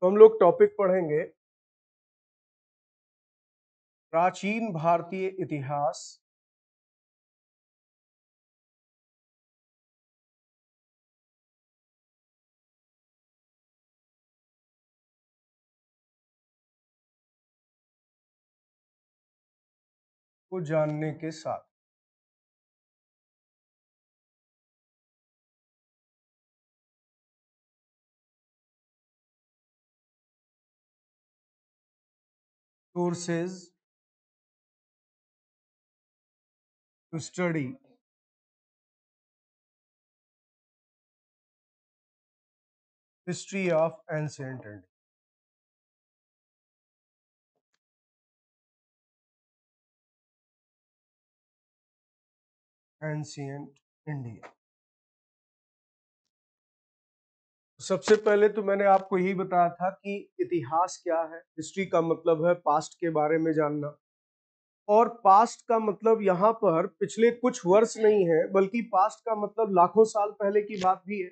तो हम लोग टॉपिक पढ़ेंगे प्राचीन भारतीय इतिहास को जानने के साथ courses to study. History of ancient India. Ancient India. सबसे पहले तो मैंने आपको यही बताया था कि इतिहास क्या है हिस्ट्री का मतलब है पास्ट के बारे में जानना और पास्ट का मतलब यहाँ पर पिछले कुछ वर्ष नहीं है बल्कि पास्ट का मतलब लाखों साल पहले की बात भी है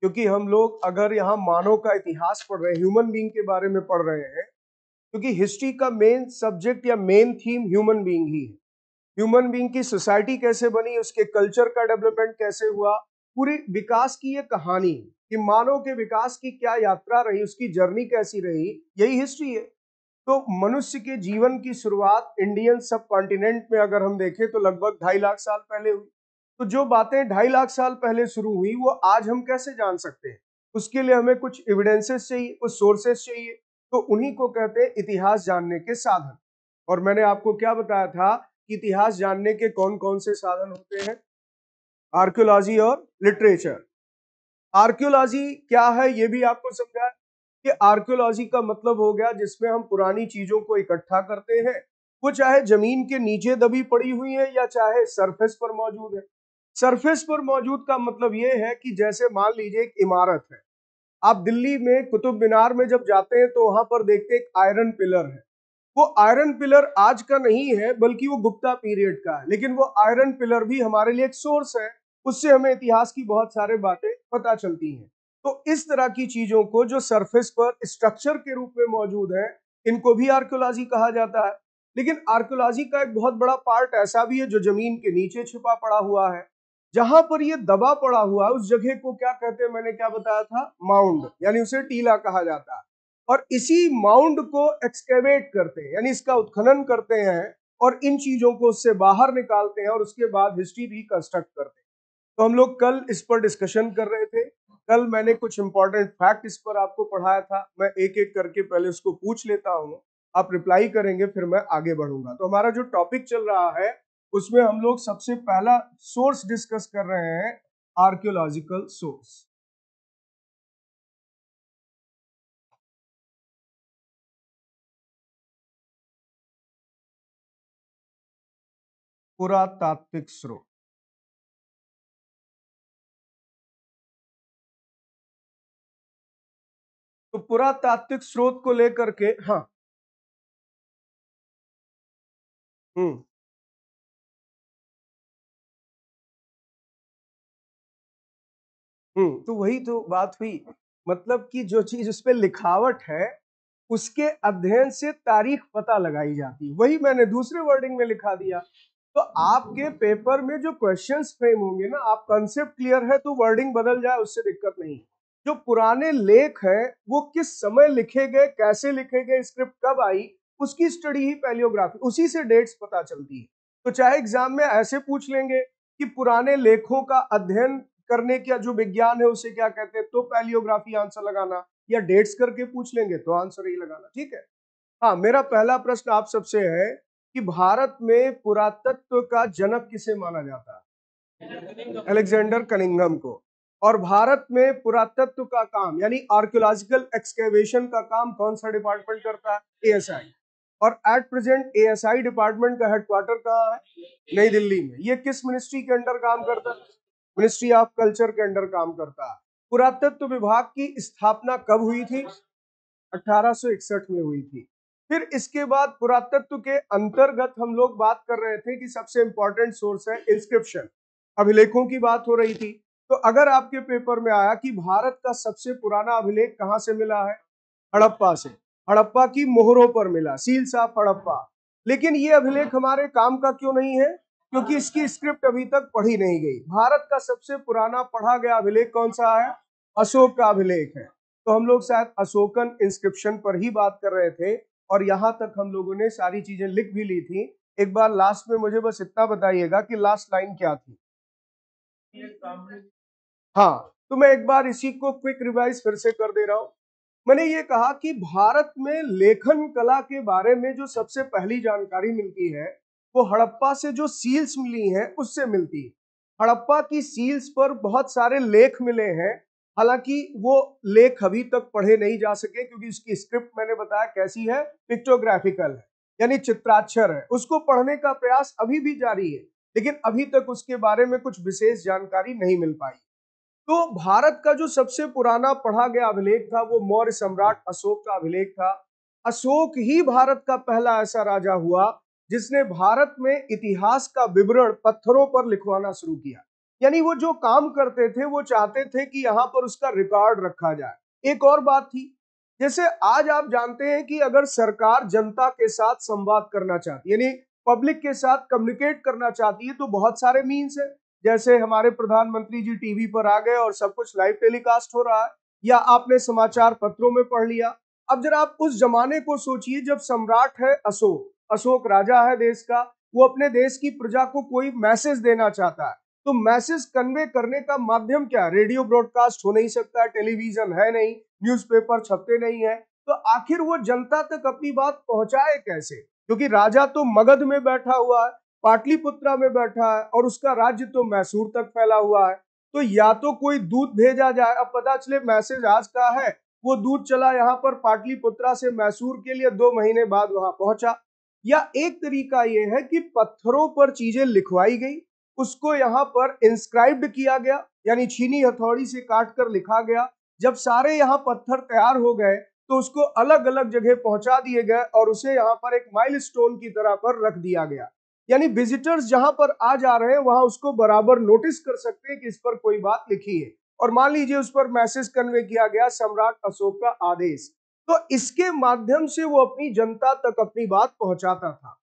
क्योंकि हम लोग अगर यहाँ मानव का इतिहास पढ़ रहे हैं ह्यूमन बींग के बारे में पढ़ रहे हैं क्योंकि हिस्ट्री का मेन सब्जेक्ट या मेन थीम ह्यूमन बींग ही है ह्यूमन बींग की सोसाइटी कैसे बनी उसके कल्चर का डेवलपमेंट कैसे हुआ पूरी विकास की ये कहानी है कि मानव के विकास की क्या यात्रा रही उसकी जर्नी कैसी रही यही हिस्ट्री है तो मनुष्य के जीवन की शुरुआत इंडियन सब कॉन्टिनेंट में अगर हम देखें तो लगभग ढाई लाख साल पहले हुई तो जो बातें ढाई लाख साल पहले शुरू हुई वो आज हम कैसे जान सकते हैं उसके लिए हमें कुछ एविडेंसेस चाहिए कुछ सोर्सेस चाहिए तो उन्हीं को कहते हैं इतिहास जानने के साधन और मैंने आपको क्या बताया था कि इतिहास जानने के कौन कौन से साधन होते हैं आर्क्योलॉजी और लिटरेचर आर्क्योलॉजी क्या है ये भी आपको समझा कि आर्क्योलॉजी का मतलब हो गया जिसमें हम पुरानी चीजों को इकट्ठा करते हैं वो चाहे जमीन के नीचे दबी पड़ी हुई है या चाहे सरफेस पर मौजूद है सरफेस पर मौजूद का मतलब ये है कि जैसे मान लीजिए एक इमारत है आप दिल्ली में कुतुब मीनार में जब जाते हैं तो वहां पर देखते एक आयरन पिलर है वो आयरन पिलर आज का नहीं है बल्कि वो गुप्ता पीरियड का है लेकिन वो आयरन पिलर भी हमारे लिए एक सोर्स है उससे हमें इतिहास की बहुत सारे बातें पता चलती हैं तो इस तरह की चीजों को जो सरफेस पर स्ट्रक्चर के रूप में मौजूद है इनको भी आर्क्योलॉजी कहा जाता है लेकिन आर्क्योलॉजी का एक बहुत बड़ा पार्ट ऐसा भी है जो जमीन के नीचे छिपा पड़ा हुआ है जहां पर ये दबा पड़ा हुआ है उस जगह को क्या कहते हैं मैंने क्या बताया था माउंड यानी उसे टीला कहा जाता है और इसी माउंड को एक्सकेवेट करते हैं यानी इसका उत्खनन करते हैं और इन चीजों को उससे बाहर निकालते हैं और उसके बाद हिस्ट्री रिकंस्ट्रक्ट करते हैं तो हम लोग कल इस पर डिस्कशन कर रहे थे कल मैंने कुछ इंपॉर्टेंट फैक्ट इस पर आपको पढ़ाया था मैं एक एक करके पहले उसको पूछ लेता हूँ आप रिप्लाई करेंगे फिर मैं आगे बढ़ूंगा तो हमारा जो टॉपिक चल रहा है उसमें हम लोग सबसे पहला सोर्स डिस्कस कर रहे हैं आर्कियोलॉजिकल सोर्स पुरातात्विक स्रोत तो पुरातात्विक स्रोत को लेकर के हाँ हम्म हम्म तो वही तो बात हुई मतलब कि जो चीज उस पर लिखावट है उसके अध्ययन से तारीख पता लगाई जाती वही मैंने दूसरे वर्डिंग में लिखा दिया तो आपके पेपर में जो क्वेश्चंस फ्रेम होंगे ना आप कंसेप्ट क्लियर है तो वर्डिंग बदल जाए उससे दिक्कत नहीं है जो पुराने लेख हैं वो किस समय लिखे गए कैसे लिखे गए स्क्रिप्ट कब आई उसकी स्टडी ही पैलियोग्राफी उसी से डेट्स पता चलती है तो चाहे एग्जाम में ऐसे पूछ लेंगे कि पुराने लेखों का अध्ययन करने का जो विज्ञान है उसे क्या कहते हैं तो पैलियोग्राफी आंसर लगाना या डेट्स करके पूछ लेंगे तो आंसर ही लगाना ठीक है हाँ मेरा पहला प्रश्न आप सबसे है कि भारत में पुरातत्व का जनक किसे माना जाता है अलेक्जेंडर कनिंगम को और भारत में पुरातत्व का काम यानी आर्कियोलॉजिकल एक्सकेवेशन का काम कौन सा डिपार्टमेंट करता है एएसआई और एट प्रेजेंट एएसआई डिपार्टमेंट का हेडक्वार्टर कहाँ है नई दिल्ली में ये किस मिनिस्ट्री के अंडर काम करता है मिनिस्ट्री ऑफ कल्चर के अंडर काम करता है पुरातत्व विभाग की स्थापना कब हुई थी अठारह में हुई थी फिर इसके बाद पुरातत्व के अंतर्गत हम लोग बात कर रहे थे कि सबसे इंपॉर्टेंट सोर्स है इंस्क्रिप्शन अभिलेखों की बात हो रही थी तो अगर आपके पेपर में आया कि भारत का सबसे पुराना अभिलेख कहां से मिला है हड़प्पा से हड़प्पा की मोहरों पर मिला सील साफ हड़प्पा लेकिन ये अभिलेख हमारे काम का क्यों नहीं है क्योंकि इसकी स्क्रिप्ट अभी तक पढ़ी नहीं गई भारत का सबसे पुराना पढ़ा गया अभिलेख कौन सा है अशोक का अभिलेख है तो हम लोग शायद अशोकन इंस्क्रिप्शन पर ही बात कर रहे थे और यहाँ तक हम लोगों ने सारी चीजें लिख भी ली थी एक बार लास्ट में मुझे बस इतना बताइएगा कि लास्ट लाइन क्या थी हाँ तो मैं एक बार इसी को क्विक रिवाइज फिर से कर दे रहा हूं मैंने ये कहा कि भारत में लेखन कला के बारे में जो सबसे पहली जानकारी मिलती है वो हड़प्पा से जो सील्स मिली हैं उससे मिलती है हड़प्पा की सील्स पर बहुत सारे लेख मिले हैं हालांकि वो लेख अभी तक पढ़े नहीं जा सके क्योंकि उसकी स्क्रिप्ट मैंने बताया कैसी है पिक्टोग्राफिकल है यानी चित्राक्षर है उसको पढ़ने का प्रयास अभी भी जारी है लेकिन अभी तक उसके बारे में कुछ विशेष जानकारी नहीं मिल पाई तो भारत का जो सबसे पुराना पढ़ा गया अभिलेख था वो मौर्य सम्राट अशोक का अभिलेख था अशोक ही भारत का पहला ऐसा राजा हुआ जिसने भारत में इतिहास का विवरण पत्थरों पर लिखवाना शुरू किया यानी वो जो काम करते थे वो चाहते थे कि यहाँ पर उसका रिकॉर्ड रखा जाए एक और बात थी जैसे आज आप जानते हैं कि अगर सरकार जनता के साथ संवाद करना चाहती यानी पब्लिक के साथ कम्युनिकेट करना चाहती है तो बहुत सारे मीन्स है जैसे हमारे प्रधानमंत्री जी टीवी पर आ गए और सब कुछ लाइव टेलीकास्ट हो रहा है या आपने समाचार पत्रों में पढ़ लिया अब जरा आप उस जमाने को सोचिए जब सम्राट है अशोक अशोक राजा है देश का वो अपने देश की प्रजा को कोई मैसेज देना चाहता है तो मैसेज कन्वे करने का माध्यम क्या रेडियो ब्रॉडकास्ट हो नहीं सकता है टेलीविजन है नहीं न्यूज़पेपर छपते नहीं है तो आखिर वो जनता तक अपनी बात पहुंचाए कैसे क्योंकि राजा तो मगध में बैठा हुआ है पाटलिपुत्रा में बैठा है और उसका राज्य तो मैसूर तक फैला हुआ है तो या तो कोई दूत भेजा जाए अब पता चले मैसेज आज का है वो दूत चला यहाँ पर पाटलिपुत्रा से मैसूर के लिए दो महीने बाद वहां पहुंचा या एक तरीका यह है कि पत्थरों पर चीजें लिखवाई गई उसको यहाँ पर इंस्क्राइब्ड किया गया यानी छीनी हथौड़ी से काट कर लिखा गया जब सारे यहाँ पत्थर तैयार हो गए तो उसको अलग अलग जगह पहुंचा दिए गए और उसे यहाँ पर एक माइलस्टोन की तरह पर रख दिया गया यानी विजिटर्स जहां पर आ जा रहे हैं वहां उसको बराबर नोटिस कर सकते हैं कि इस पर कोई बात लिखी है और मान लीजिए उस पर मैसेज कन्वे किया गया सम्राट अशोक का आदेश तो इसके माध्यम से वो अपनी जनता तक अपनी बात पहुंचाता था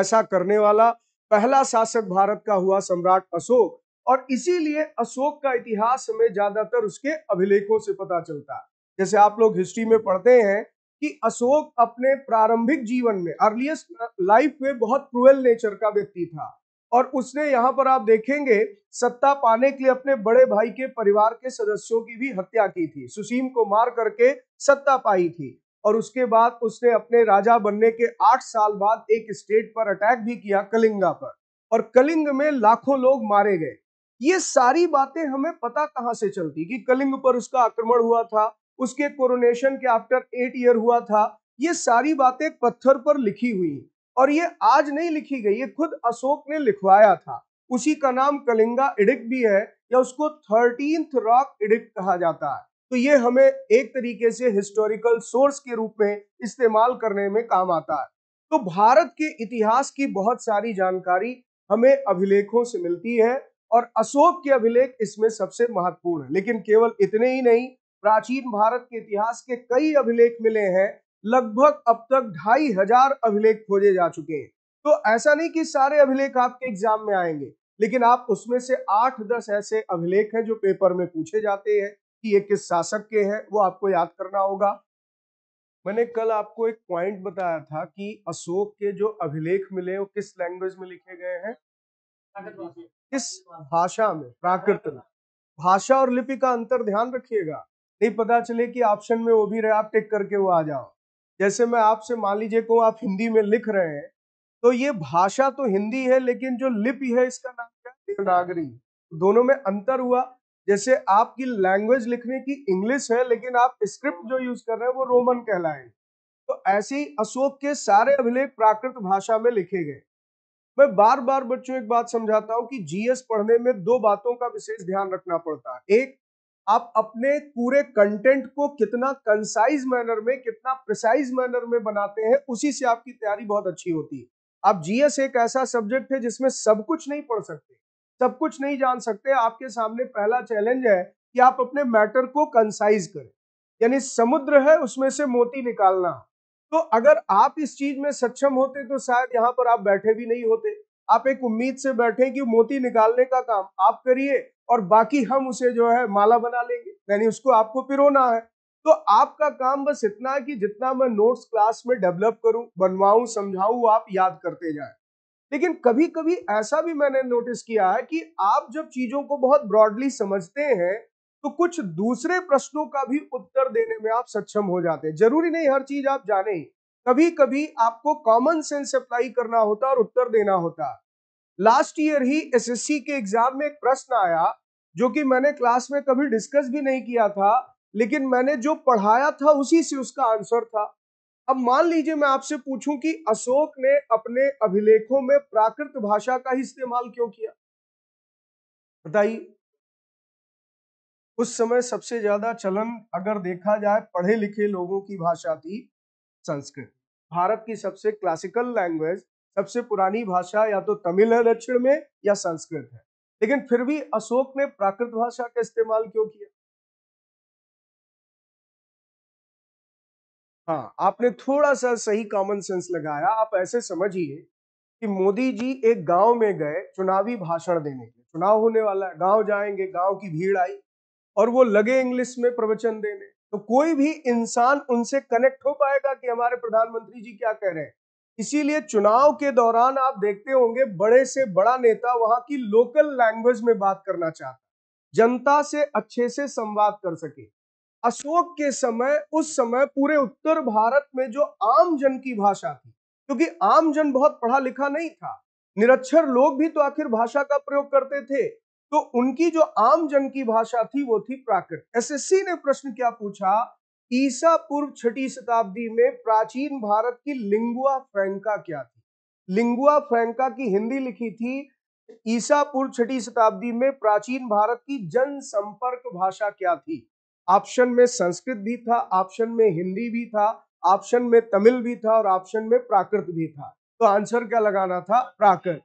ऐसा करने वाला पहला शासक भारत का हुआ सम्राट अशोक और इसीलिए अशोक का इतिहास हमें ज्यादातर उसके अभिलेखों से पता चलता है जैसे आप लोग हिस्ट्री में पढ़ते हैं कि अशोक अपने प्रारंभिक जीवन में अर्लीस्ट लाइफ में बहुत क्रुअल नेचर का व्यक्ति था और उसने यहाँ पर आप देखेंगे सत्ता पाने के लिए अपने बड़े भाई के परिवार के सदस्यों की भी हत्या की थी सुसीम को मार करके सत्ता पाई थी और उसके बाद उसने अपने राजा बनने के आठ साल बाद एक स्टेट पर अटैक भी किया कलिंगा पर और कलिंग में लाखों लोग मारे गए ये सारी बातें हमें पता कहाँ से चलती कि कलिंग पर उसका आक्रमण हुआ था उसके कोरोनेशन के आफ्टर एट ईयर हुआ था ये सारी बातें पत्थर पर लिखी हुई और ये आज नहीं लिखी गई ये खुद अशोक ने लिखवाया था उसी का नाम कलिंगा इडिक भी है या उसको थर्टींथ रॉक इडिक कहा जाता है तो ये हमें एक तरीके से हिस्टोरिकल सोर्स के रूप में इस्तेमाल करने में काम आता है तो भारत के इतिहास की बहुत सारी जानकारी हमें अभिलेखों से मिलती है और अशोक के अभिलेख इसमें सबसे महत्वपूर्ण है लेकिन केवल इतने ही नहीं प्राचीन भारत के इतिहास के कई अभिलेख मिले हैं लगभग अब तक ढाई हजार अभिलेख खोजे जा चुके हैं तो ऐसा नहीं कि सारे अभिलेख आपके एग्जाम में आएंगे लेकिन आप उसमें से आठ दस ऐसे अभिलेख हैं जो पेपर में पूछे जाते हैं कि ये किस शासक के हैं वो आपको याद करना होगा मैंने कल आपको एक पॉइंट बताया था कि अशोक के जो अभिलेख मिले वो किस लैंग्वेज में लिखे गए हैं किस भाषा में प्राकृत भाषा और लिपि का अंतर ध्यान रखिएगा नहीं पता चले कि ऑप्शन में वो भी रहे आप टिक करके वो आ जाओ जैसे मैं आपसे मान लीजिए कहूँ आप हिंदी में लिख रहे हैं तो ये भाषा तो हिंदी है लेकिन जो लिपि है इसका नाम क्या देवनागरी दोनों में अंतर हुआ जैसे आपकी लैंग्वेज लिखने की इंग्लिश है लेकिन आप स्क्रिप्ट जो यूज कर रहे हैं वो रोमन कहलाए तो ऐसे ही अशोक के सारे अभिलेख प्राकृत भाषा में लिखे गए मैं बार बार बच्चों एक बात समझाता हूं कि जीएस पढ़ने में दो बातों का विशेष ध्यान रखना पड़ता है एक आप अपने पूरे कंटेंट को कितना कंसाइज मैनर में कितना प्रिसाइज मैनर में बनाते हैं उसी से आपकी तैयारी बहुत अच्छी होती है आप जीएस एक ऐसा सब्जेक्ट है जिसमें सब कुछ नहीं पढ़ सकते सब कुछ नहीं जान सकते आपके सामने पहला चैलेंज है कि आप अपने मैटर को कंसाइज करें यानी समुद्र है उसमें से मोती निकालना तो अगर आप इस चीज में सक्षम होते तो शायद यहाँ पर आप बैठे भी नहीं होते आप एक उम्मीद से बैठे कि मोती निकालने का काम आप करिए और बाकी हम उसे जो है माला बना लेंगे यानी उसको आपको पिरोना है तो आपका काम बस इतना है कि जितना मैं नोट्स क्लास में डेवलप करूं बनवाऊं समझाऊं आप याद करते जाए लेकिन कभी कभी ऐसा भी मैंने नोटिस किया है कि आप जब चीजों को बहुत ब्रॉडली समझते हैं तो कुछ दूसरे प्रश्नों का भी उत्तर देने में आप सक्षम हो जाते हैं जरूरी नहीं हर चीज आप जाने कभी कभी आपको कॉमन सेंस अप्लाई करना होता और उत्तर देना होता है लास्ट ईयर ही एसएससी के एग्जाम में एक प्रश्न आया जो कि मैंने क्लास में कभी डिस्कस भी नहीं किया था लेकिन मैंने जो पढ़ाया था उसी से उसका आंसर था अब मान लीजिए मैं आपसे पूछूं कि अशोक ने अपने अभिलेखों में प्राकृत भाषा का ही इस्तेमाल क्यों किया बताइए उस समय सबसे ज्यादा चलन अगर देखा जाए पढ़े लिखे लोगों की भाषा थी संस्कृत भारत की सबसे क्लासिकल लैंग्वेज सबसे पुरानी भाषा या तो तमिल है दक्षिण में या संस्कृत है लेकिन फिर भी अशोक ने प्राकृत भाषा का इस्तेमाल क्यों किया हाँ आपने थोड़ा सा सही कॉमन सेंस लगाया आप ऐसे समझिए कि मोदी जी एक गांव में गए चुनावी भाषण देने के चुनाव होने वाला है गांव जाएंगे गांव की भीड़ आई और वो लगे इंग्लिश में प्रवचन देने तो कोई भी इंसान उनसे कनेक्ट हो पाएगा कि हमारे प्रधानमंत्री जी क्या कह रहे हैं इसीलिए चुनाव के दौरान आप देखते होंगे बड़े से बड़ा नेता वहां की लोकल लैंग्वेज में बात करना चाहता जनता से अच्छे से संवाद कर सके अशोक के समय उस समय पूरे उत्तर भारत में जो आम जन की भाषा थी क्योंकि आम जन बहुत पढ़ा लिखा नहीं था निरक्षर लोग भी तो आखिर भाषा का प्रयोग करते थे तो उनकी जो आम जन की भाषा थी वो थी प्राकृत एसएससी ने प्रश्न क्या पूछा ईसा पूर्व छठी शताब्दी में प्राचीन भारत की लिंगुआ फ्रेंका क्या थी लिंगुआ फ्रेंका की हिंदी लिखी थी ईसा पूर्व छठी शताब्दी में प्राचीन भारत की जनसंपर्क भाषा क्या थी ऑप्शन में संस्कृत भी था ऑप्शन में हिंदी भी था ऑप्शन में तमिल भी था और ऑप्शन में प्राकृत भी था तो आंसर क्या लगाना था प्राकृत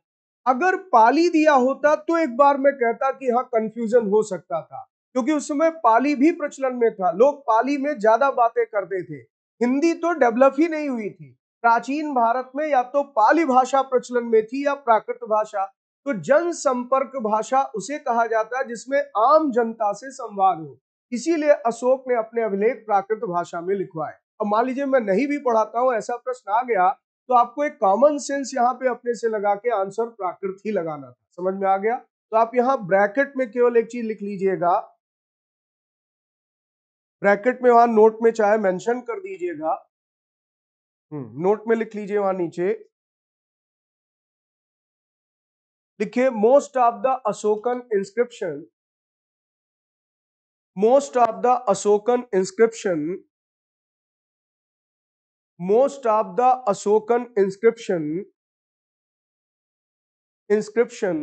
अगर पाली दिया होता तो एक बार मैं कहता कि हाँ कंफ्यूजन हो सकता था क्योंकि उस समय पाली भी प्रचलन में था लोग पाली में ज्यादा बातें करते थे हिंदी तो डेवलप ही नहीं हुई थी प्राचीन भारत में या तो पाली भाषा प्रचलन में थी या प्राकृत भाषा तो जनसंपर्क भाषा उसे कहा जाता है जिसमें आम जनता से संवाद हो इसीलिए अशोक ने अपने अभिलेख प्राकृत भाषा में लिखवाए अब मान लीजिए मैं नहीं भी पढ़ाता हूँ ऐसा प्रश्न आ गया तो आपको एक कॉमन सेंस यहाँ पे अपने से लगा के आंसर प्राकृत ही लगाना था समझ में आ गया तो आप यहाँ ब्रैकेट में केवल एक चीज लिख लीजिएगा ब्रैकेट में वहां नोट में चाहे मेंशन कर दीजिएगा हम्म, नोट में लिख लीजिए वहां नीचे लिखिए most of the Ashokan inscription most of the Ashokan inscription most of the Ashokan inscription inscription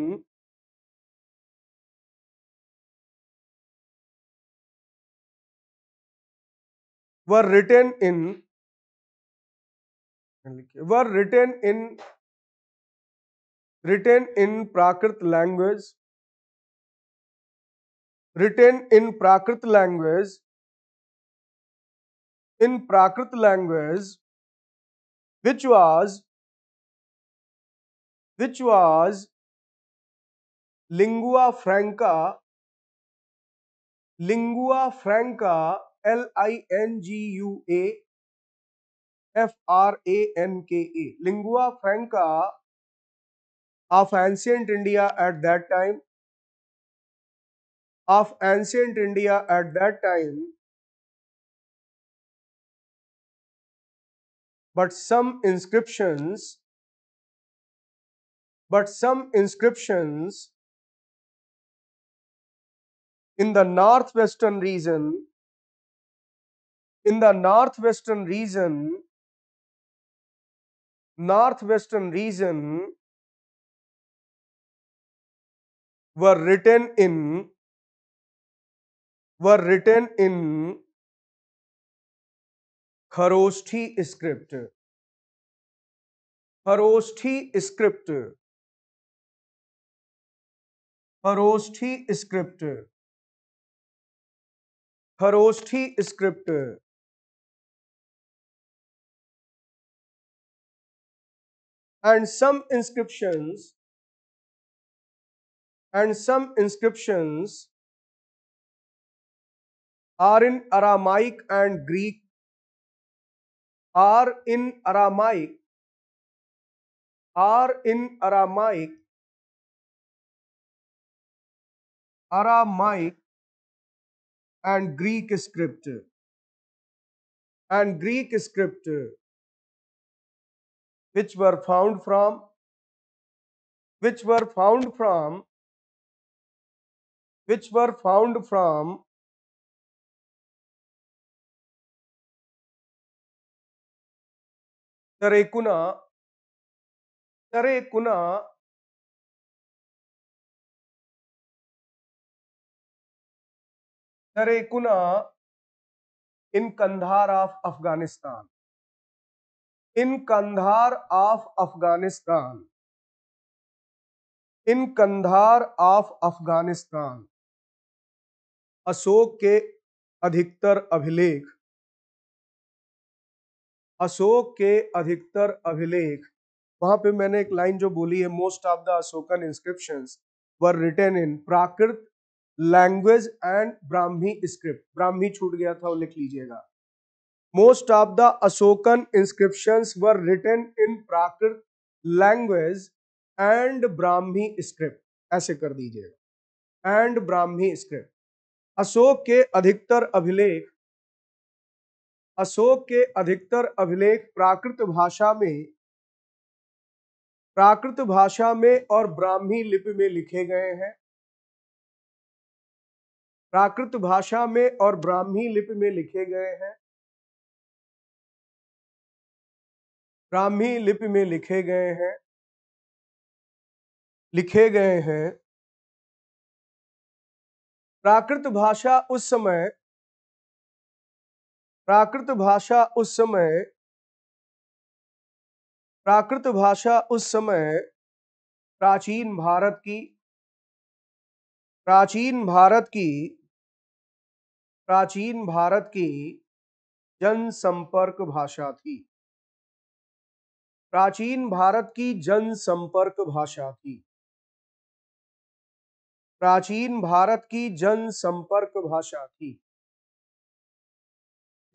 were written in were written in written in Prakrit language written in Prakrit language in Prakrit language which was which was lingua franca lingua franca L I N G U A F R A N K A. Lingua franca of ancient India at that time. of ancient India at that time. But some inscriptions, but some inscriptions in the northwestern region in the northwestern region, northwestern region were written in were written in Kharoshthi script. Kharoshthi script. Kharoshthi script. Kharoshthi script. and some inscriptions and some inscriptions are in Aramaic and Greek are in Aramaic are in Aramaic Aramaic and Greek script and Greek script which were found from which were found from which were found from Tarekuna Tarekuna Tarekuna in Kandahar of Afghanistan in Kandahar of Afghanistan in Kandahar of Afghanistan Ashoka के अधिकतर अभिलेख अशोक के अधिकतर अभिलेख वहां पे मैंने एक लाइन जो बोली है most of the Ashokan inscription were written in Prakrit language and Brahmi script Brahmi छूट गया था वो लिख लीजिएगा Most of the Ashokan inscriptions were written in Prakrit language and Brahmi script. ऐसे कर दीजिएगा एंड ब्राह्मी स्क्रिप्ट अशोक के अधिकतर अभिलेख अशोक के अधिकतर अभिलेख प्राकृत भाषा में प्राकृत भाषा में और ब्राह्मी लिपि में लिखे गए हैं प्राकृत भाषा में और ब्राह्मी लिपि में लिखे गए हैं ब्राह्मी लिपि में लिखे गए हैं लिखे गए हैं प्राकृत भाषा उस समय प्राकृत भाषा उस समय प्राकृत भाषा उस समय प्राचीन भारत की प्राचीन भारत की प्राचीन भारत की जनसंपर्क भाषा थी प्राचीन भारत की जनसंपर्क भाषा थी प्राचीन भारत की जनसंपर्क भाषा थी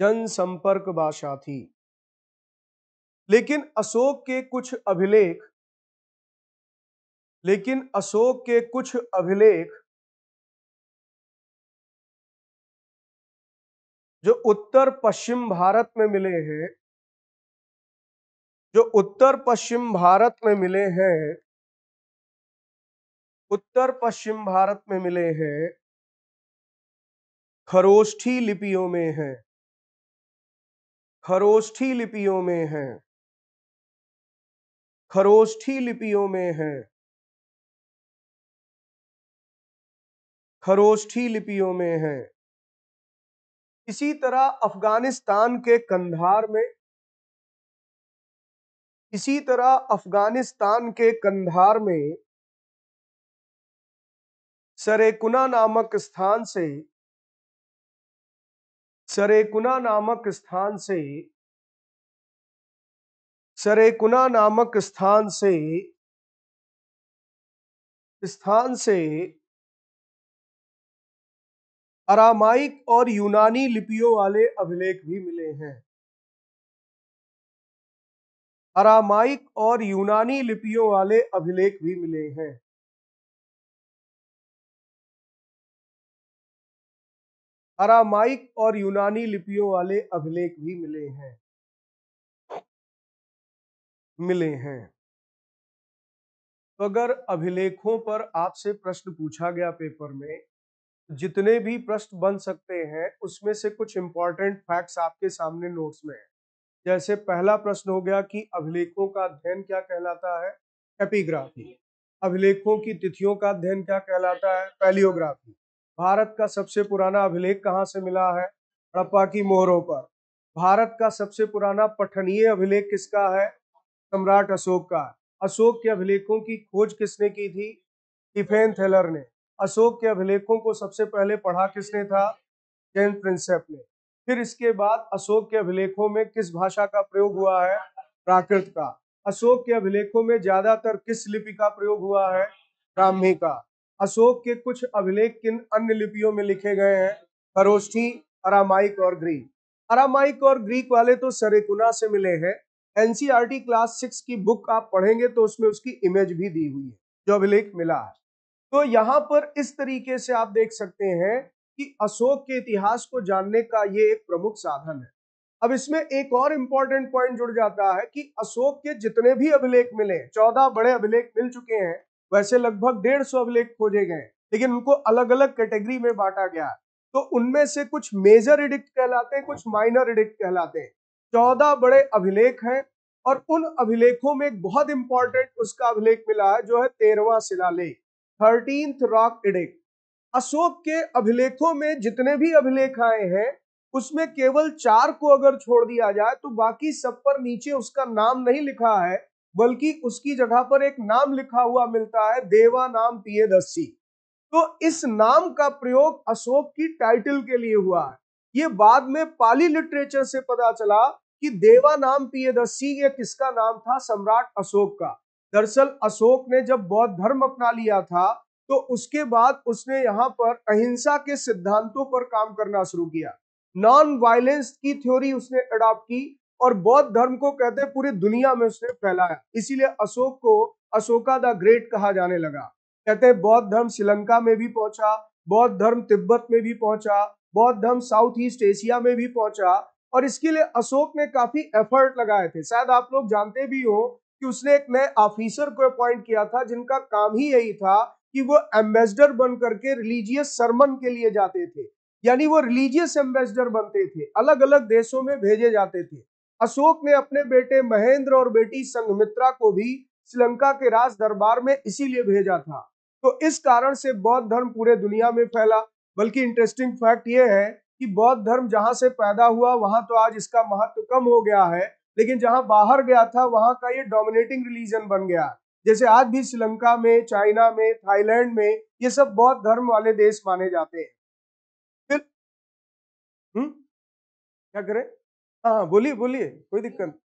जनसंपर्क भाषा थी लेकिन अशोक के कुछ अभिलेख लेकिन अशोक के कुछ अभिलेख जो उत्तर पश्चिम भारत में मिले हैं जो उत्तर पश्चिम भारत में मिले हैं उत्तर पश्चिम भारत में मिले हैं खरोष्ठी लिपियों में हैं खरोष्ठी लिपियों में हैं खरोष्ठी लिपियों में हैं खरोष्ठी लिपियों में हैं इसी तरह अफगानिस्तान के कंधार में इसी तरह अफगानिस्तान के कंधार में सरेकुना नामक स्थान से सरेकुना नामक स्थान से सरेकुना नामक स्थान से स्थान से अरामाइक और यूनानी लिपियों वाले अभिलेख भी मिले हैं अरामाइक और यूनानी लिपियों वाले अभिलेख भी मिले हैं अरामाइक और यूनानी लिपियों वाले अभिलेख भी मिले हैं मिले हैं तो अगर अभिलेखों पर आपसे प्रश्न पूछा गया पेपर में जितने भी प्रश्न बन सकते हैं उसमें से कुछ इंपॉर्टेंट फैक्ट्स आपके सामने नोट्स में है जैसे पहला प्रश्न हो गया कि अभिलेखों का अध्ययन क्या कहलाता है एपिग्राफी अभिलेखों की तिथियों का अध्ययन क्या कहलाता है पैलियोग्राफी भारत का सबसे पुराना अभिलेख कहाँ से मिला है हड़प्पा की मोहरों पर भारत का सबसे पुराना पठनीय अभिलेख किसका है सम्राट अशोक का अशोक के अभिलेखों की खोज किसने की थी टिफेन थेलर ने अशोक के अभिलेखों को सबसे पहले पढ़ा किसने था जेन प्रिंसेप ने फिर इसके बाद अशोक के अभिलेखों में किस भाषा का प्रयोग हुआ है प्राकृत का अशोक के अभिलेखों में ज्यादातर किस लिपि का प्रयोग हुआ है ब्राह्मी का अशोक के कुछ अभिलेख किन अन्य लिपियों में लिखे गए हैं खरोष्ठी अरामाइक और ग्रीक अरामाइक और ग्रीक वाले तो सरेकुना से मिले हैं एनसीआरटी क्लास सिक्स की बुक आप पढ़ेंगे तो उसमें उसकी इमेज भी दी हुई है जो अभिलेख मिला है तो यहाँ पर इस तरीके से आप देख सकते हैं कि अशोक के इतिहास को जानने का ये एक प्रमुख साधन है अब इसमें एक और इंपॉर्टेंट पॉइंट जुड़ जाता है कि अशोक के जितने भी अभिलेख मिले चौदह बड़े अभिलेख मिल चुके हैं वैसे लगभग डेढ़ सौ अभिलेख खोजे गए लेकिन उनको अलग अलग कैटेगरी में बांटा गया तो उनमें से कुछ मेजर एडिक्ट कहलाते हैं कुछ माइनर एडिक्ट कहलाते हैं चौदह बड़े अभिलेख हैं और उन अभिलेखों में एक बहुत इंपॉर्टेंट उसका अभिलेख मिला है जो है तेरहवा शिलालेख थर्टींथ रॉक एडिक्ट अशोक के अभिलेखों में जितने भी अभिलेख आए हैं उसमें केवल चार को अगर छोड़ दिया जाए तो बाकी सब पर नीचे उसका नाम नहीं लिखा है बल्कि उसकी जगह पर एक नाम लिखा हुआ मिलता है देवा नाम पिए तो इस नाम का प्रयोग अशोक की टाइटल के लिए हुआ है ये बाद में पाली लिटरेचर से पता चला कि देवा नाम पियदस्सी ये किसका नाम था सम्राट अशोक का दरअसल अशोक ने जब बौद्ध धर्म अपना लिया था तो उसके बाद उसने यहाँ पर अहिंसा के सिद्धांतों पर काम करना शुरू किया नॉन वायलेंस की थ्योरी उसने अडॉप्ट की और बौद्ध धर्म को कहते हैं पूरी दुनिया में उसने फैलाया इसीलिए अशोक को अशोका द ग्रेट कहा जाने लगा कहते हैं बौद्ध धर्म श्रीलंका में भी पहुंचा बौद्ध धर्म तिब्बत में भी पहुंचा बौद्ध धर्म साउथ ईस्ट एशिया में भी पहुंचा और इसके लिए अशोक ने काफी एफर्ट लगाए थे शायद आप लोग जानते भी हो कि उसने एक नए ऑफिसर को अपॉइंट किया था जिनका काम ही यही था कि वो एम्बेसडर बन करके रिलीजियस सरमन के लिए जाते थे यानी वो रिलीजियस एम्बेसडर बनते थे अलग अलग देशों में भेजे जाते थे अशोक ने अपने बेटे महेंद्र और बेटी संघमित्रा को भी श्रीलंका के राज दरबार में इसीलिए भेजा था तो इस कारण से बौद्ध धर्म पूरे दुनिया में फैला बल्कि इंटरेस्टिंग फैक्ट ये है कि बौद्ध धर्म जहां से पैदा हुआ वहां तो आज इसका महत्व कम हो गया है लेकिन जहां बाहर गया था वहां का ये डोमिनेटिंग रिलीजन बन गया जैसे आज भी श्रीलंका में चाइना में थाईलैंड में ये सब बहुत धर्म वाले देश माने जाते हैं फिर हम्म क्या करें हाँ, हाँ बोलिए बोलिए कोई दिक्कत नहीं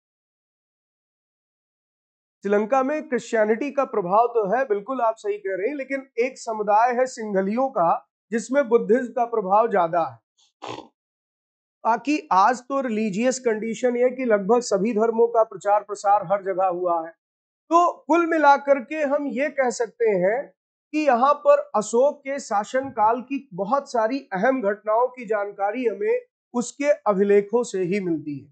श्रीलंका में क्रिश्चियनिटी का प्रभाव तो है बिल्कुल आप सही कह रहे हैं लेकिन एक समुदाय है सिंघलियों का जिसमें बुद्धिज्म का प्रभाव ज्यादा है बाकी आज तो रिलीजियस कंडीशन है कि लगभग सभी धर्मों का प्रचार प्रसार हर जगह हुआ है तो कुल मिलाकर के हम ये कह सकते हैं कि यहाँ पर अशोक के शासनकाल की बहुत सारी अहम घटनाओं की जानकारी हमें उसके अभिलेखों से ही मिलती है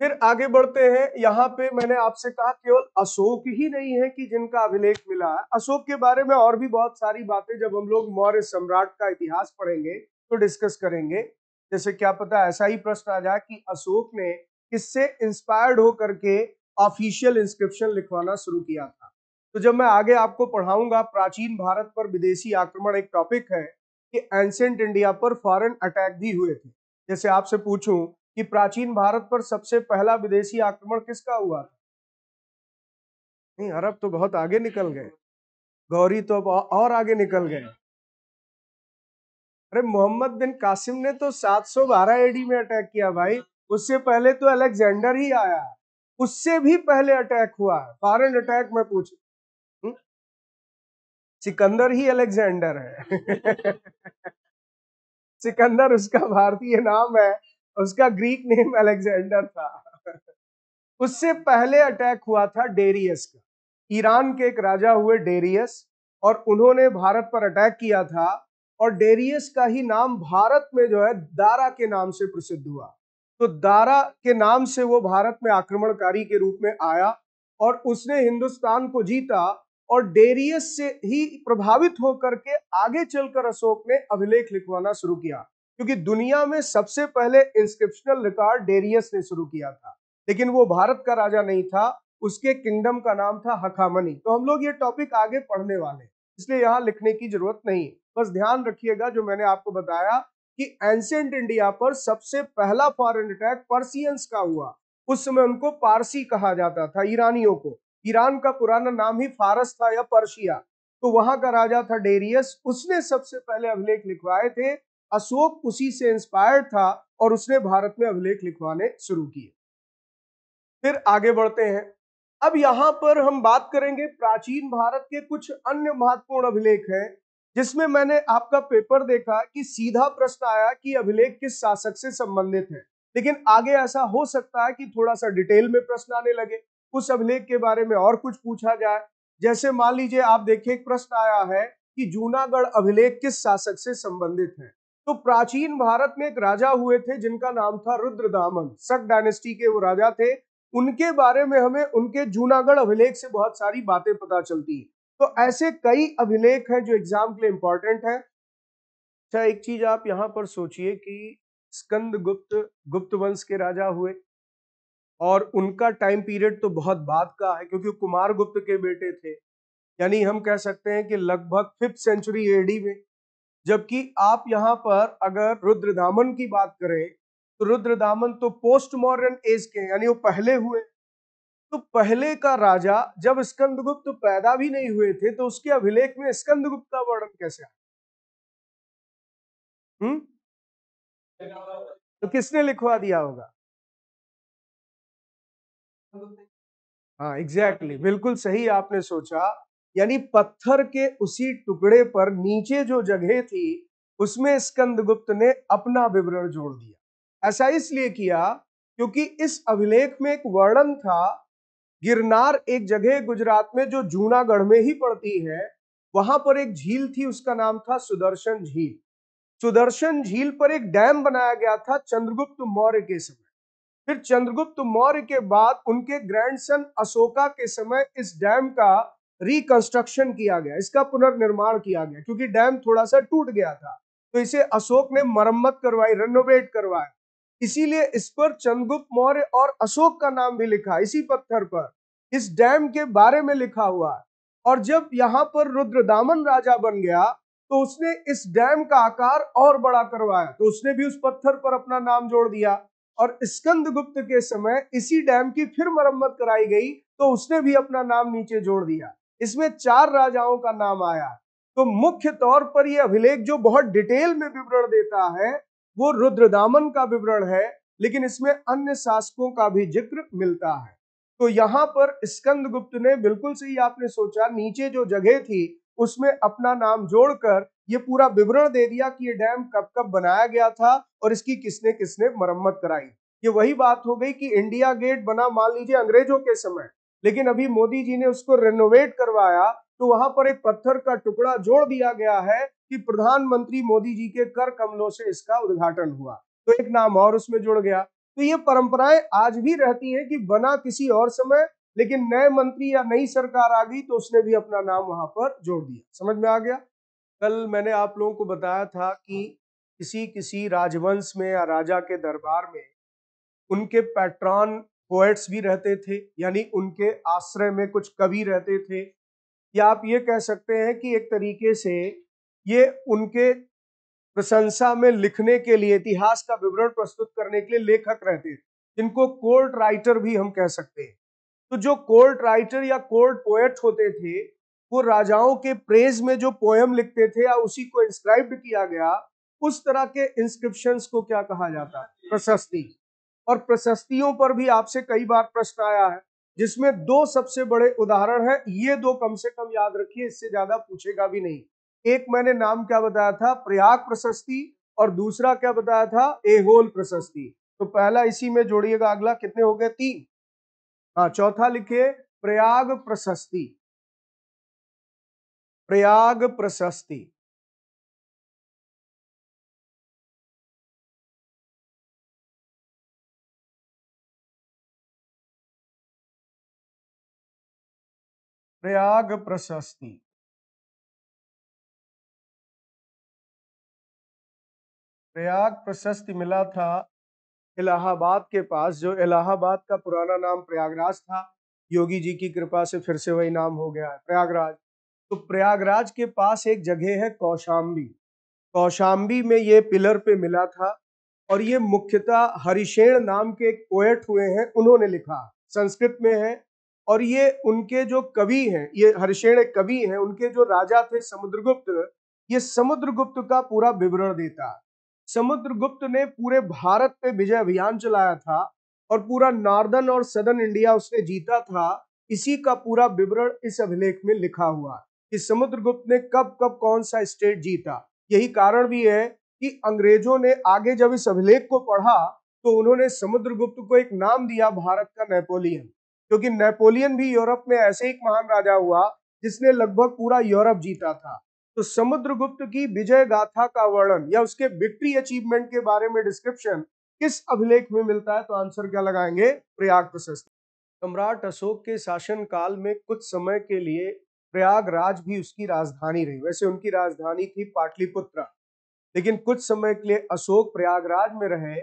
फिर आगे बढ़ते हैं यहाँ पे मैंने आपसे कहा केवल अशोक ही नहीं है कि जिनका अभिलेख मिला है अशोक के बारे में और भी बहुत सारी बातें जब हम लोग मौर्य सम्राट का इतिहास पढ़ेंगे तो डिस्कस करेंगे जैसे क्या पता ऐसा ही प्रश्न आ जाए कि अशोक ने किससे इंस्पायर्ड होकर के ऑफिशियल इंस्क्रिप्शन लिखवाना शुरू किया था तो जब मैं आगे आपको पढ़ाऊंगा प्राचीन भारत पर विदेशी आक्रमण एक टॉपिक है कि एंसेंट इंडिया पर फॉरेन अटैक भी हुए थे जैसे आपसे पूछूं कि प्राचीन भारत पर सबसे पहला विदेशी आक्रमण किसका हुआ था नहीं अरब तो बहुत आगे निकल गए गौरी तो अब और आगे निकल गए अरे मोहम्मद बिन कासिम ने तो 712 एडी में अटैक किया भाई उससे पहले तो अलेक्जेंडर ही आया उससे भी पहले अटैक हुआ है फॉरन अटैक में पूछ हम्म? सिकंदर ही अलेक्जेंडर है सिकंदर उसका भारतीय नाम है उसका ग्रीक नेम अलेक्जेंडर था उससे पहले अटैक हुआ था डेरियस का ईरान के एक राजा हुए डेरियस और उन्होंने भारत पर अटैक किया था और डेरियस का ही नाम भारत में जो है दारा के नाम से प्रसिद्ध हुआ तो दारा के नाम से वो भारत में आक्रमणकारी के रूप में आया और उसने हिंदुस्तान को जीता और डेरियस से ही प्रभावित होकर के आगे चलकर अशोक ने अभिलेख लिखवाना शुरू किया क्योंकि दुनिया में सबसे पहले इंस्क्रिप्शनल रिकॉर्ड डेरियस ने शुरू किया था लेकिन वो भारत का राजा नहीं था उसके किंगडम का नाम था हकामनी तो हम लोग ये टॉपिक आगे पढ़ने वाले इसलिए यहाँ लिखने की जरूरत नहीं बस ध्यान रखिएगा जो मैंने आपको बताया कि एंसेंट इंडिया पर सबसे पहला फॉरेन अटैक पर्सियंस का हुआ उस समय उनको पारसी कहा जाता था ईरानियों को ईरान का पुराना नाम ही फारस था या पर्शिया तो वहां का राजा था डेरियस उसने सबसे पहले अभिलेख लिखवाए थे अशोक उसी से इंस्पायर था और उसने भारत में अभिलेख लिखवाने शुरू किए फिर आगे बढ़ते हैं अब यहां पर हम बात करेंगे प्राचीन भारत के कुछ अन्य महत्वपूर्ण अभिलेख हैं जिसमें मैंने आपका पेपर देखा कि सीधा प्रश्न आया कि अभिलेख किस शासक से संबंधित है लेकिन आगे ऐसा हो सकता है कि थोड़ा सा डिटेल में प्रश्न आने लगे उस अभिलेख के बारे में और कुछ पूछा जाए जैसे मान लीजिए आप देखिए एक प्रश्न आया है कि जूनागढ़ अभिलेख किस शासक से संबंधित है तो प्राचीन भारत में एक राजा हुए थे जिनका नाम था रुद्र दामन सक डायनेस्टी के वो राजा थे उनके बारे में हमें उनके जूनागढ़ अभिलेख से बहुत सारी बातें पता चलती है तो ऐसे कई अभिलेख हैं जो एग्जाम के लिए इंपॉर्टेंट है अच्छा एक चीज आप यहाँ पर सोचिए कि स्कंद गुप्त गुप्त वंश के राजा हुए और उनका टाइम पीरियड तो बहुत बाद का है क्योंकि कुमार गुप्त के बेटे थे यानी हम कह सकते हैं कि लगभग फिफ्थ सेंचुरी एडी में जबकि आप यहाँ पर अगर रुद्रदामन की बात करें तो रुद्रदामन तो पोस्ट मॉडर्न एज के यानी वो पहले हुए तो पहले का राजा जब स्कंदगुप्त पैदा भी नहीं हुए थे तो उसके अभिलेख में स्कंदगुप्त का वर्णन कैसे आया तो किसने लिखवा दिया होगा हाँ एग्जैक्टली exactly, बिल्कुल सही आपने सोचा यानी पत्थर के उसी टुकड़े पर नीचे जो जगह थी उसमें स्कंदगुप्त ने अपना विवरण जोड़ दिया ऐसा इसलिए किया क्योंकि इस अभिलेख में एक वर्णन था गिरनार एक जगह गुजरात में जो जूनागढ़ में ही पड़ती है वहां पर एक झील थी उसका नाम था सुदर्शन झील सुदर्शन झील पर एक डैम बनाया गया था चंद्रगुप्त मौर्य के समय फिर चंद्रगुप्त मौर्य के बाद उनके ग्रैंडसन अशोका के समय इस डैम का रिकंस्ट्रक्शन किया गया इसका पुनर्निर्माण किया गया क्योंकि डैम थोड़ा सा टूट गया था तो इसे अशोक ने मरम्मत करवाई रेनोवेट करवाया इसीलिए इस पर चंद्रगुप्त मौर्य और अशोक का नाम भी लिखा इसी पत्थर पर इस डैम के बारे में लिखा हुआ है और जब यहाँ पर रुद्रदामन राजा बन गया तो उसने इस डैम का आकार और बड़ा करवाया तो उसने भी उस पत्थर पर अपना नाम जोड़ दिया और स्कंद गुप्त के समय इसी डैम की फिर मरम्मत कराई गई तो उसने भी अपना नाम नीचे जोड़ दिया इसमें चार राजाओं का नाम आया तो मुख्य तौर पर यह अभिलेख जो बहुत डिटेल में विवरण देता है वो रुद्रदामन का विवरण है लेकिन इसमें अन्य शासकों का भी जिक्र मिलता है तो यहाँ पर स्कंद गुप्त ने बिल्कुल सही आपने सोचा नीचे जो जगह थी उसमें अपना नाम जोड़कर ये पूरा विवरण दे दिया कि ये डैम कब कब बनाया गया था और इसकी किसने किसने मरम्मत कराई ये वही बात हो गई कि इंडिया गेट बना मान लीजिए अंग्रेजों के समय लेकिन अभी मोदी जी ने उसको रेनोवेट करवाया तो वहां पर एक पत्थर का टुकड़ा जोड़ दिया गया है कि प्रधानमंत्री मोदी जी के कर कमलों से इसका उद्घाटन हुआ तो एक नाम और उसमें जुड़ गया तो ये परंपराएं आज भी रहती हैं कि बना किसी और समय लेकिन नए मंत्री या नई सरकार आ गई तो उसने भी अपना नाम वहां पर जोड़ दिया समझ में आ गया कल मैंने आप लोगों को बताया था कि किसी किसी राजवंश में या राजा के दरबार में उनके पैट्रॉन पोएट्स भी रहते थे यानी उनके आश्रय में कुछ कवि रहते थे या आप ये कह सकते हैं कि एक तरीके से ये उनके प्रशंसा में लिखने के लिए इतिहास का विवरण प्रस्तुत करने के लिए लेखक रहते थे जिनको कोर्ट राइटर भी हम कह सकते हैं तो जो कोर्ट राइटर या कोर्ट पोएट होते थे वो राजाओं के प्रेज में जो पोएम लिखते थे या उसी को इंस्क्राइब किया गया उस तरह के इंस्क्रिप्शन को क्या कहा जाता है प्रशस्ति और प्रशस्तियों पर भी आपसे कई बार प्रश्न आया है जिसमें दो सबसे बड़े उदाहरण है ये दो कम से कम याद रखिए इससे ज्यादा पूछेगा भी नहीं एक मैंने नाम क्या बताया था प्रयाग प्रशस्ति और दूसरा क्या बताया था एहोल प्रशस्ति तो पहला इसी में जोड़िएगा अगला कितने हो गए तीन हाँ चौथा लिखिए प्रयाग प्रशस्ति प्रयाग प्रशस्ति प्रयाग प्रशस्ति प्रयाग प्रशस्ति मिला था इलाहाबाद के पास जो इलाहाबाद का पुराना नाम प्रयागराज था योगी जी की कृपा से फिर से वही नाम हो गया है प्रयागराज तो प्रयागराज के पास एक जगह है कौशाम्बी कौशाम्बी में ये पिलर पे मिला था और ये मुख्यतः हरिशेण नाम के एक पोएट हुए हैं उन्होंने लिखा संस्कृत में है और ये उनके जो कवि हैं ये हरिशेण कवि हैं उनके जो राजा थे समुद्रगुप्त ये समुद्रगुप्त का पूरा विवरण देता है समुद्रगुप्त ने पूरे भारत पे विजय अभियान चलाया था और पूरा नॉर्दर्न और सदर्न इंडिया उसने जीता था इसी का पूरा विवरण इस अभिलेख में लिखा हुआ है कि समुद्रगुप्त ने कब कब कौन सा स्टेट जीता यही कारण भी है कि अंग्रेजों ने आगे जब इस अभिलेख को पढ़ा तो उन्होंने समुद्रगुप्त को एक नाम दिया भारत का नेपोलियन क्योंकि नेपोलियन भी यूरोप में ऐसे एक महान राजा हुआ जिसने लगभग पूरा यूरोप जीता था तो समुद्रगुप्त की विजय गाथा का वर्णन या उसके विक्ट्री अचीवमेंट के बारे में डिस्क्रिप्शन किस अभिलेख में मिलता है तो आंसर क्या लगाएंगे प्रयाग प्रशस्त सम्राट अशोक के शासन काल में कुछ समय के लिए प्रयागराज भी उसकी राजधानी रही वैसे उनकी राजधानी थी पाटलिपुत्र लेकिन कुछ समय के लिए अशोक प्रयागराज में रहे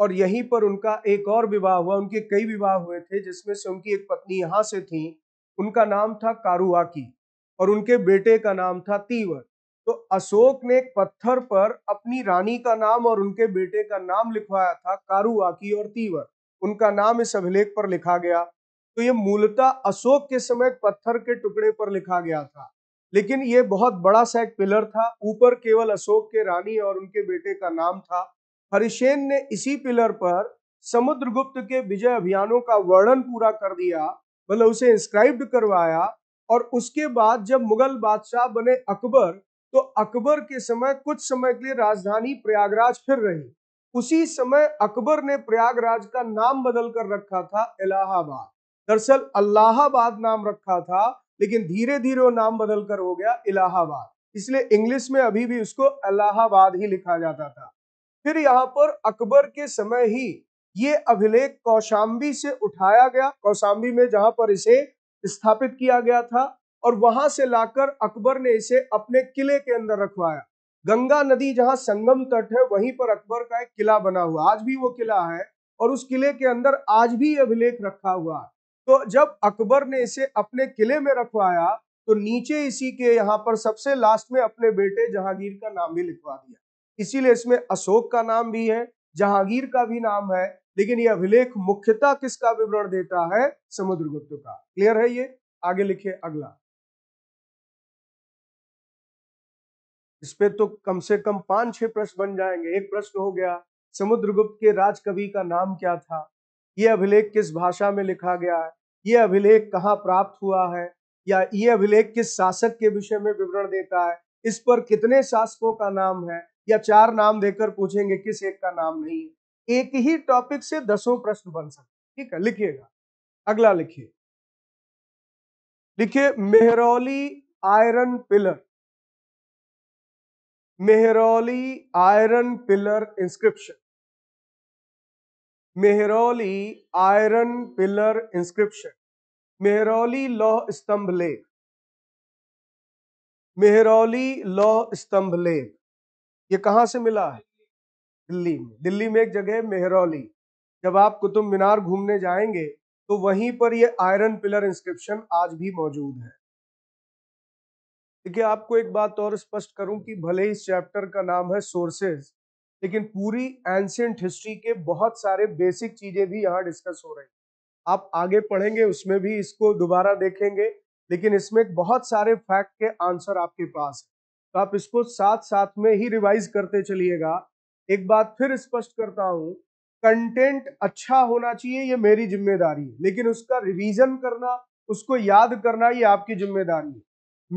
और यहीं पर उनका एक और विवाह हुआ उनके कई विवाह हुए थे जिसमें से उनकी एक पत्नी यहाँ से थी उनका नाम था कारुआकी और उनके बेटे का नाम था तीवर तो अशोक ने एक पत्थर पर अपनी रानी का नाम और उनके बेटे का नाम लिखवाया था कारुवाकी और तीवर उनका नाम इस अभिलेख पर लिखा गया तो ये मूलतः अशोक के समय पत्थर के टुकड़े पर लिखा गया था लेकिन ये बहुत बड़ा सा एक पिलर था ऊपर केवल अशोक के रानी और उनके बेटे का नाम था हरिशेन ने इसी पिलर पर समुद्रगुप्त के विजय अभियानों का वर्णन पूरा कर दिया मतलब उसे इंस्क्राइब्ड करवाया और उसके बाद जब मुगल बादशाह बने अकबर तो अकबर के समय कुछ समय के लिए राजधानी प्रयागराज फिर रही उसी समय अकबर ने प्रयागराज का नाम बदल कर रखा था इलाहाबाद दरअसल अल्लाहाबाद नाम रखा था लेकिन धीरे धीरे वो नाम बदल कर हो गया इलाहाबाद इसलिए इंग्लिश में अभी भी उसको अलाहाबाद ही लिखा जाता था फिर यहाँ पर अकबर के समय ही ये अभिलेख कौशाम्बी से उठाया गया कौशाम्बी में जहां पर इसे स्थापित किया गया था और वहां से लाकर अकबर ने इसे अपने किले के अंदर रखवाया गंगा नदी जहां संगम तट है वहीं पर अकबर का एक किला बना हुआ आज भी वो किला है और उस किले के अंदर आज भी अभिलेख रखा हुआ तो जब अकबर ने इसे अपने किले में रखवाया तो नीचे इसी के यहाँ पर सबसे लास्ट में अपने बेटे जहांगीर का नाम भी लिखवा दिया इसीलिए इसमें अशोक का नाम भी है जहांगीर का भी नाम है लेकिन यह अभिलेख मुख्यतः किसका विवरण देता है समुद्रगुप्त का क्लियर है ये आगे लिखे अगला इस पे तो कम से कम पांच छह प्रश्न बन जाएंगे एक प्रश्न हो गया समुद्रगुप्त के राजकवि का नाम क्या था यह अभिलेख किस भाषा में लिखा गया है यह अभिलेख कहाँ प्राप्त हुआ है या ये अभिलेख किस शासक के विषय में विवरण देता है इस पर कितने शासकों का नाम है या चार नाम देकर पूछेंगे किस एक का नाम नहीं है एक ही टॉपिक से दसों प्रश्न बन सकते ठीक है लिखिएगा अगला लिखिए लिखिए Mehrauli iron pillar Mehrauli iron pillar inscription Mehrauli iron pillar inscription Mehrauli लौह स्तंभ लेख मेहरौली लौह स्तंभ लेख ये कहां से मिला है दिल्ली में दिल्ली में एक जगह है मेहरौली जब आप कुतुब मीनार घूमने जाएंगे तो वहीं पर ये आयरन पिलर इंस्क्रिप्शन आज भी मौजूद है देखिए आपको एक बात और स्पष्ट करूं कि भले ही इस चैप्टर का नाम है सोर्सेज लेकिन पूरी एंशियंट हिस्ट्री के बहुत सारे बेसिक चीजें भी यहाँ डिस्कस हो रही आप आगे पढ़ेंगे उसमें भी इसको दोबारा देखेंगे लेकिन इसमें बहुत सारे फैक्ट के आंसर आपके पास है तो आप इसको साथ साथ में ही रिवाइज करते चलिएगा एक बात फिर स्पष्ट करता हूं कंटेंट अच्छा होना चाहिए ये मेरी जिम्मेदारी है लेकिन उसका रिवीजन करना उसको याद करना ये आपकी जिम्मेदारी है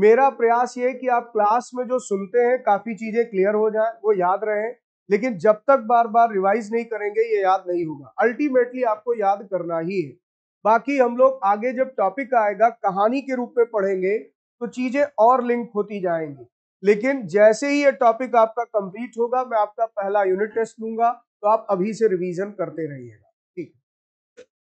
मेरा प्रयास ये है कि आप क्लास में जो सुनते हैं काफ़ी चीज़ें क्लियर हो जाए वो याद रहे लेकिन जब तक बार बार रिवाइज नहीं करेंगे ये याद नहीं होगा अल्टीमेटली आपको याद करना ही है बाकी हम लोग आगे जब टॉपिक आएगा कहानी के रूप में पढ़ेंगे तो चीज़ें और लिंक होती जाएंगी लेकिन जैसे ही ये टॉपिक आपका कंप्लीट होगा मैं आपका पहला यूनिट टेस्ट लूंगा तो आप अभी से रिवीजन करते रहिए